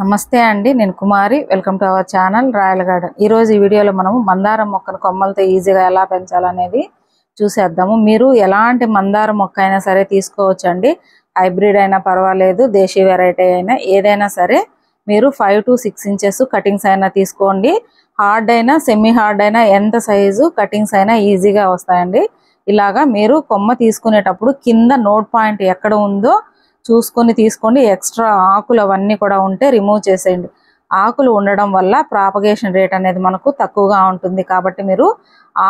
నమస్తే అండి నేను Kumari welcome to our channel royal garden ఈరోజు ఈ వీడియోలో మనము మందారం మొక్కను కొమ్మలతో ఈజీగా ఎలా పెంచాలనేది చూసేద్దాము మీరు ఎలాంటి మందారం మొక్క అయినా సరే తీసుకోవచ్చండి హైబ్రిడ్ అయినా పర్వాలేదు దేశీ వెరైటీ అయినా ఏదైనా సరే మీరు five to six inches cuttings అయినా తీసుకోండి హార్డ్ అయినా సెమీ హార్డ్ అయినా ఎంత సైజు కటింగ్స్ అయినా ఈజీగా వస్తాయండి ఇలాగా మీరు కొమ్మ తీసుకునేటప్పుడు కింద నోట్ పాయింట్ ఎక్కడ ఉందో చూసుకొని తీసుకోండి ఎక్స్ట్రా ఆకులు అవన్నీ కూడా ఉంటే రిమూవ్ చేసేయండి ఆకులు ఉండడం వల్ల ప్రాపగేషన్ రేట్ అనేది మనకు తక్కువగా ఉంటుంది కాబట్టి మీరు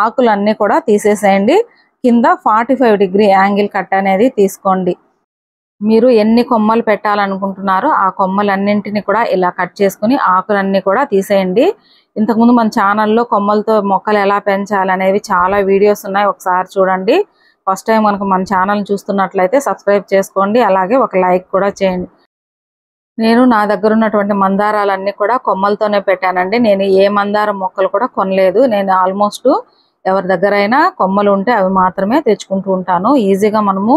ఆకులన్నీ కూడా తీసేసేయండి కింద forty five degree angle cut అనేది తీసుకోండి మీరు ఎన్ని కొమ్మలు పెట్టాలనుకుంటున్నారో ఆ కొమ్మలన్నింటినీ కూడా ఇలా కట్ చేసుకుని ఆకులన్నీ కూడా తీసేయండి ఇంతకుముందు మన ఛానల్లో కొమ్మలతో మొక్కలు ఎలా పెంచాలనేవి చాలా వీడియోస్ ఉన్నాయి ఒకసారి చూడండి ఫస్ట్ టైం కనుక మన ఛానల్ చూస్తున్నట్లయితే సబ్స్క్రైబ్ చేసుకోండి అలాగే ఒక లైక్ కూడా చేయండి నేను నా దగ్గర ఉన్నటువంటి మందారాలన్నీ కూడా కొమ్మలతోనే పెట్టానండి నేను ఏ మందారం మొక్కలు కూడా కొనలేదు నేను ఆల్మోస్ట్ ఎవరి దగ్గర కొమ్మలు ఉంటే అవి మాత్రమే తెచ్చుకుంటూ ఉంటాను ఈజీగా మనము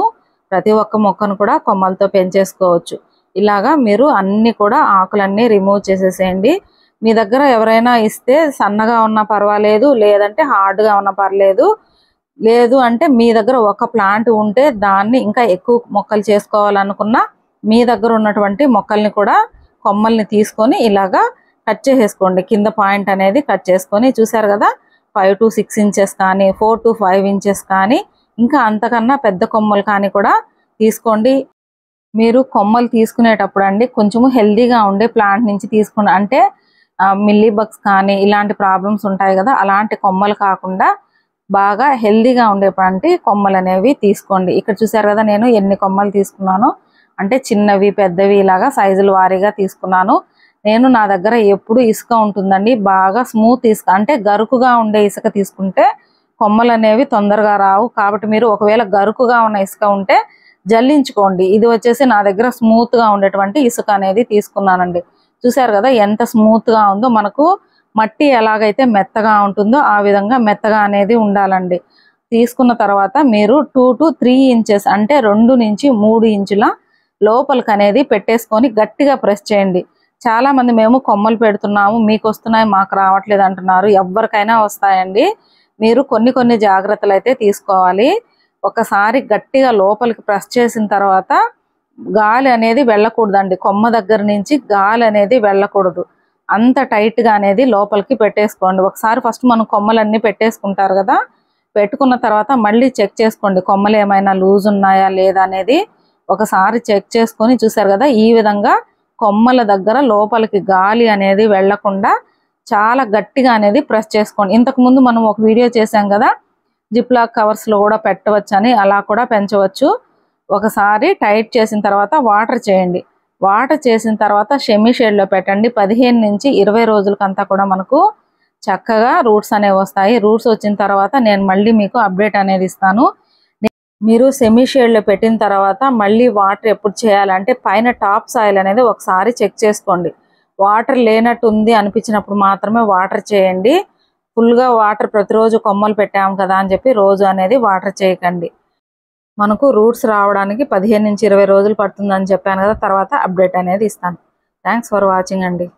ప్రతి ఒక్క మొక్కను కూడా కొమ్మలతో పెంచేసుకోవచ్చు ఇలాగా మీరు అన్నీ కూడా ఆకులన్నీ రిమూవ్ చేసేసేయండి మీ దగ్గర ఎవరైనా ఇస్తే సన్నగా ఉన్నా పర్వాలేదు లేదంటే హార్డ్గా ఉన్నా పర్లేదు లేదు అంటే మీ దగ్గర ఒక ప్లాంట్ ఉంటే దాన్ని ఇంకా ఎక్కువ మొక్కలు చేసుకోవాలనుకున్నా మీ దగ్గర ఉన్నటువంటి మొక్కల్ని కూడా కొమ్మల్ని తీసుకొని ఇలాగా కట్ చేసేసుకోండి కింద పాయింట్ అనేది కట్ చేసుకొని చూసారు కదా ఫైవ్ టు సిక్స్ ఇంచెస్ కానీ ఫోర్ టు ఫైవ్ ఇంచెస్ కానీ ఇంకా అంతకన్నా పెద్ద కొమ్మలు కానీ కూడా తీసుకోండి మీరు కొమ్మలు తీసుకునేటప్పుడు అండి కొంచెము హెల్దీగా ఉండే ప్లాంట్ నుంచి తీసుకున్న అంటే మిల్లీ బగ్స్ కానీ ఇలాంటి ప్రాబ్లమ్స్ ఉంటాయి కదా అలాంటి కొమ్మలు కాకుండా బాగా హెల్దీగా ఉండేటువంటి కొమ్మలు అనేవి తీసుకోండి ఇక్కడ చూసారు కదా నేను ఎన్ని కొమ్మలు తీసుకున్నాను అంటే చిన్నవి పెద్దవి ఇలాగా సైజులు వారీగా తీసుకున్నాను నేను నా దగ్గర ఎప్పుడు ఇసుక ఉంటుందండి బాగా స్మూత్ ఇసుక అంటే గరుకుగా ఉండే ఇసుక తీసుకుంటే కొమ్మలు అనేవి తొందరగా రావు కాబట్టి మీరు ఒకవేళ గరుకుగా ఉన్న ఇసుక ఉంటే జల్లించుకోండి ఇది వచ్చేసి నా దగ్గర స్మూత్గా ఉండేటువంటి ఇసుక అనేది తీసుకున్నానండి చూసారు కదా ఎంత స్మూత్గా ఉందో మనకు మట్టి ఎలాగైతే మెత్తగా ఉంటుందో ఆ విధంగా మెత్తగా అనేది ఉండాలండి తీసుకున్న తర్వాత మీరు టూ టు త్రీ ఇంచెస్ అంటే రెండు నుంచి మూడు ఇంచుల లోపలికి అనేది పెట్టేసుకొని గట్టిగా ప్రెస్ చేయండి చాలామంది మేము కొమ్మలు పెడుతున్నాము మీకు వస్తున్నాయి మాకు రావట్లేదు అంటున్నారు ఎవరికైనా వస్తాయండి మీరు కొన్ని కొన్ని జాగ్రత్తలు అయితే తీసుకోవాలి ఒకసారి గట్టిగా లోపలికి ప్రెస్ చేసిన తర్వాత గాలి అనేది వెళ్ళకూడదండి కొమ్మ దగ్గర నుంచి గాలి అనేది వెళ్ళకూడదు అంత టైట్గా అనేది లోపలికి పెట్టేసుకోండి ఒకసారి ఫస్ట్ మనం కొమ్మలన్నీ పెట్టేసుకుంటారు కదా పెట్టుకున్న తర్వాత మళ్ళీ చెక్ చేసుకోండి కొమ్మలు ఏమైనా లూజ్ ఉన్నాయా లేదా అనేది ఒకసారి చెక్ చేసుకొని చూసారు కదా ఈ విధంగా కొమ్మల దగ్గర లోపలికి గాలి అనేది వెళ్లకుండా చాలా గట్టిగా అనేది ప్రెస్ చేసుకోండి ఇంతకుముందు మనం ఒక వీడియో చేసాం కదా జిప్లాక్ కవర్స్లో కూడా పెట్టవచ్చు అని అలా కూడా పెంచవచ్చు ఒకసారి టైట్ చేసిన తర్వాత వాటర్ చేయండి వాట చేసిన తర్వాత షెమీ షేడ్లో పెట్టండి పదిహేను నుంచి ఇరవై రోజులకంతా కూడా మనకు చక్కగా రూట్స్ అనేవి వస్తాయి రూట్స్ వచ్చిన తర్వాత నేను మళ్ళీ మీకు అప్డేట్ అనేది ఇస్తాను మీరు సెమీ షేడ్లో పెట్టిన తర్వాత మళ్ళీ వాటర్ ఎప్పుడు చేయాలంటే పైన టాప్ సాయిల్ అనేది ఒకసారి చెక్ చేసుకోండి వాటర్ లేనట్టుంది అనిపించినప్పుడు మాత్రమే వాటర్ చేయండి ఫుల్గా వాటర్ ప్రతిరోజు కొమ్మలు పెట్టాము కదా అని చెప్పి రోజు అనేది వాటర్ చేయకండి మనకు రూట్స్ రావడానికి పదిహేను నుంచి ఇరవై రోజులు పడుతుందని చెప్పాను కదా తర్వాత అప్డేట్ అనేది ఇస్తాను థ్యాంక్స్ ఫర్ వాచింగ్ అండి